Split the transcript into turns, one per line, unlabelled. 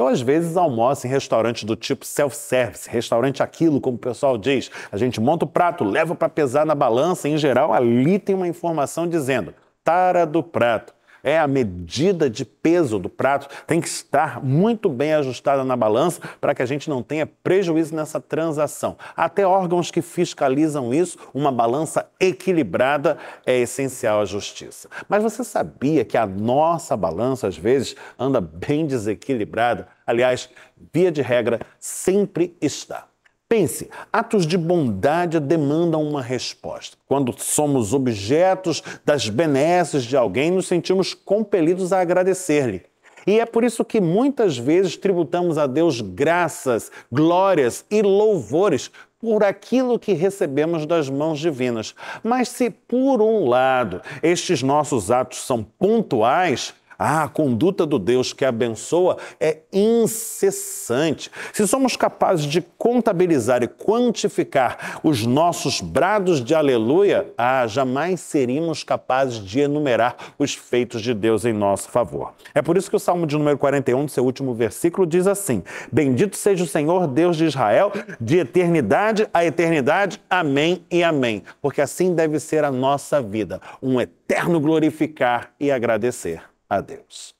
Eu, às vezes, almoço em restaurante do tipo self-service, restaurante aquilo, como o pessoal diz. A gente monta o prato, leva para pesar na balança, e, em geral, ali tem uma informação dizendo: tara do prato é a medida de peso do prato, tem que estar muito bem ajustada na balança para que a gente não tenha prejuízo nessa transação. Até órgãos que fiscalizam isso, uma balança equilibrada é essencial à justiça. Mas você sabia que a nossa balança, às vezes, anda bem desequilibrada? Aliás, via de regra, sempre está. Pense, atos de bondade demandam uma resposta. Quando somos objetos das benesses de alguém, nos sentimos compelidos a agradecer-lhe. E é por isso que muitas vezes tributamos a Deus graças, glórias e louvores por aquilo que recebemos das mãos divinas. Mas se, por um lado, estes nossos atos são pontuais, ah, a conduta do Deus que abençoa é incessante. Se somos capazes de contabilizar e quantificar os nossos brados de aleluia, ah, jamais seríamos capazes de enumerar os feitos de Deus em nosso favor. É por isso que o Salmo de número 41, seu último versículo, diz assim: Bendito seja o Senhor, Deus de Israel, de eternidade a eternidade. Amém e amém. Porque assim deve ser a nossa vida, um eterno glorificar e agradecer a Deus.